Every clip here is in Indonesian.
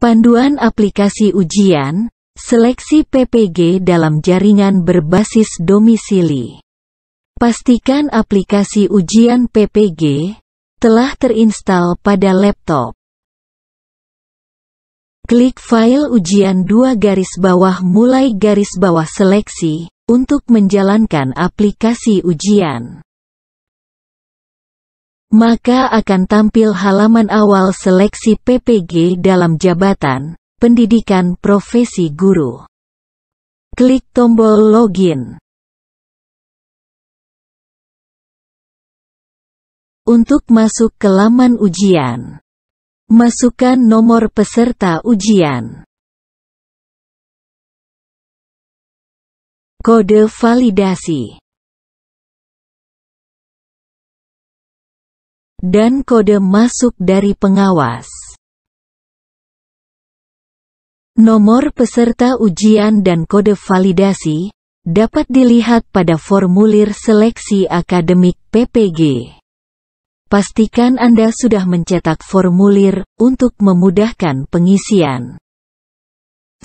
Panduan aplikasi ujian, seleksi PPG dalam jaringan berbasis domisili. Pastikan aplikasi ujian PPG telah terinstal pada laptop. Klik file ujian dua garis bawah mulai garis bawah seleksi untuk menjalankan aplikasi ujian maka akan tampil halaman awal seleksi PPG dalam jabatan, pendidikan profesi guru. Klik tombol login. Untuk masuk ke laman ujian, masukkan nomor peserta ujian. Kode validasi dan kode masuk dari pengawas. Nomor peserta ujian dan kode validasi dapat dilihat pada formulir seleksi akademik PPG. Pastikan Anda sudah mencetak formulir untuk memudahkan pengisian.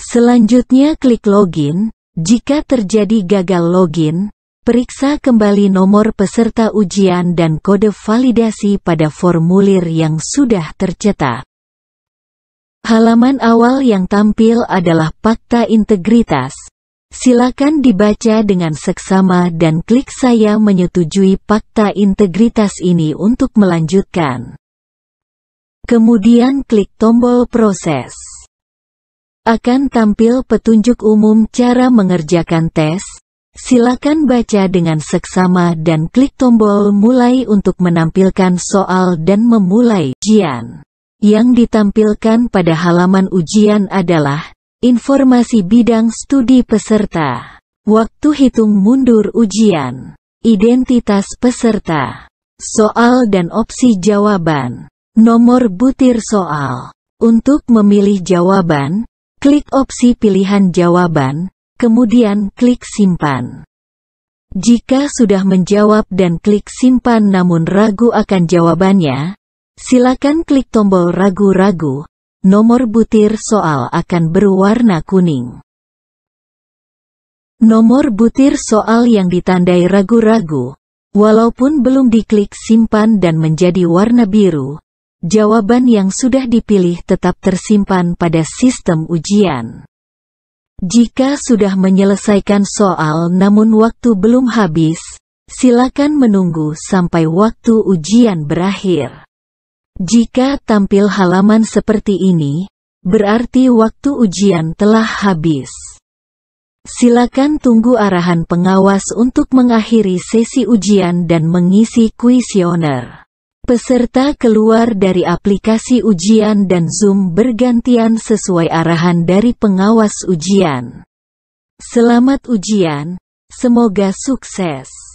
Selanjutnya klik login. Jika terjadi gagal login, Periksa kembali nomor peserta ujian dan kode validasi pada formulir yang sudah tercetak. Halaman awal yang tampil adalah fakta integritas. Silakan dibaca dengan seksama dan klik saya menyetujui fakta integritas ini untuk melanjutkan. Kemudian klik tombol proses. Akan tampil petunjuk umum cara mengerjakan tes, Silakan baca dengan seksama dan klik tombol mulai untuk menampilkan soal dan memulai ujian. Yang ditampilkan pada halaman ujian adalah informasi bidang studi peserta, waktu hitung mundur ujian, identitas peserta, soal dan opsi jawaban, nomor butir soal. Untuk memilih jawaban, klik opsi pilihan jawaban, Kemudian klik simpan. Jika sudah menjawab dan klik simpan namun ragu akan jawabannya, silakan klik tombol ragu-ragu, nomor butir soal akan berwarna kuning. Nomor butir soal yang ditandai ragu-ragu, walaupun belum diklik simpan dan menjadi warna biru, jawaban yang sudah dipilih tetap tersimpan pada sistem ujian. Jika sudah menyelesaikan soal namun waktu belum habis, silakan menunggu sampai waktu ujian berakhir. Jika tampil halaman seperti ini, berarti waktu ujian telah habis. Silakan tunggu arahan pengawas untuk mengakhiri sesi ujian dan mengisi kuisioner. Peserta keluar dari aplikasi ujian dan Zoom bergantian sesuai arahan dari pengawas ujian. Selamat ujian, semoga sukses.